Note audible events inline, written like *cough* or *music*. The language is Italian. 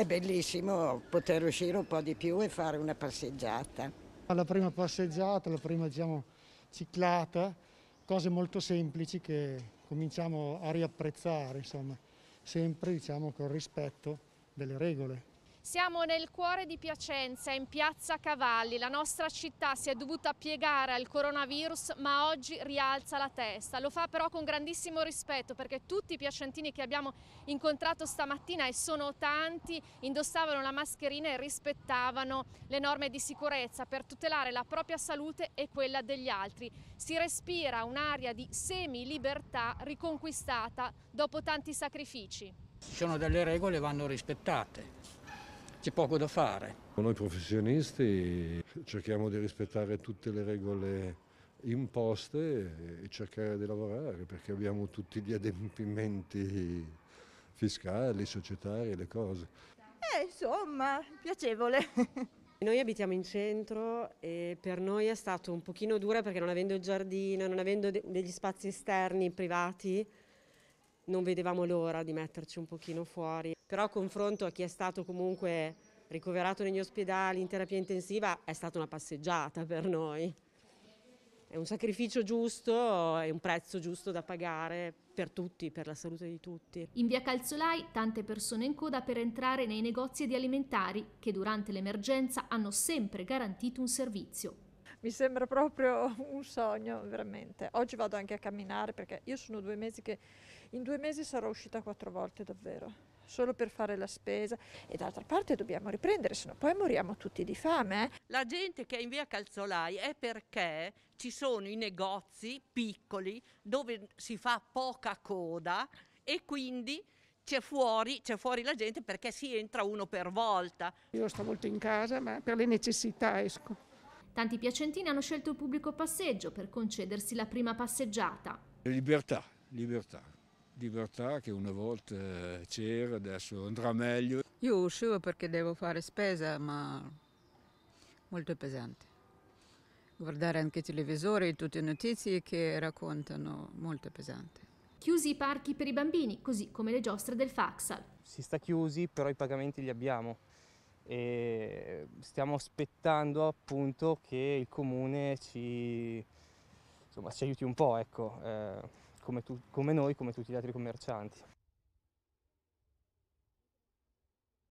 È bellissimo poter uscire un po' di più e fare una passeggiata. La prima passeggiata, la prima diciamo, ciclata, cose molto semplici che cominciamo a riapprezzare, insomma, sempre diciamo, con rispetto delle regole. Siamo nel cuore di Piacenza, in piazza Cavalli. La nostra città si è dovuta piegare al coronavirus, ma oggi rialza la testa. Lo fa però con grandissimo rispetto perché tutti i piacentini che abbiamo incontrato stamattina, e sono tanti, indossavano la mascherina e rispettavano le norme di sicurezza per tutelare la propria salute e quella degli altri. Si respira un'aria di semi-libertà riconquistata dopo tanti sacrifici. Ci sono delle regole che vanno rispettate c'è poco da fare. Noi professionisti cerchiamo di rispettare tutte le regole imposte e cercare di lavorare perché abbiamo tutti gli adempimenti fiscali, societari, le cose. Eh, insomma, piacevole. *laughs* Noi abitiamo in centro e per noi è stato un pochino dura perché non avendo il giardino, non avendo degli spazi esterni privati, non vedevamo l'ora di metterci un pochino fuori. Però a confronto a chi è stato comunque ricoverato negli ospedali in terapia intensiva è stata una passeggiata per noi. È un sacrificio giusto e un prezzo giusto da pagare per tutti, per la salute di tutti. In via Calzolai tante persone in coda per entrare nei negozi di alimentari che durante l'emergenza hanno sempre garantito un servizio mi sembra proprio un sogno, veramente. Oggi vado anche a camminare perché io sono due mesi che in due mesi sarò uscita quattro volte davvero solo per fare la spesa e d'altra parte dobbiamo riprendere, sennò poi moriamo tutti di fame. Eh? La gente che è in via Calzolai è perché ci sono i negozi piccoli dove si fa poca coda e quindi c'è fuori, fuori, la gente perché si entra uno per volta. Io sto molto in casa, ma per le necessità esco. Tanti piacentini hanno scelto il pubblico passeggio per concedersi la prima passeggiata. Libertà, libertà, libertà che una volta c'era, adesso andrà meglio. Io uscivo perché devo fare spesa, ma molto pesante. Guardare anche i televisori, tutte le notizie che raccontano, molto pesante. Chiusi i parchi per i bambini, così come le giostre del Faxal. Si sta chiusi, però i pagamenti li abbiamo e stiamo aspettando appunto che il comune ci, insomma, ci aiuti un po', ecco, eh, come, tu, come noi, come tutti gli altri commercianti.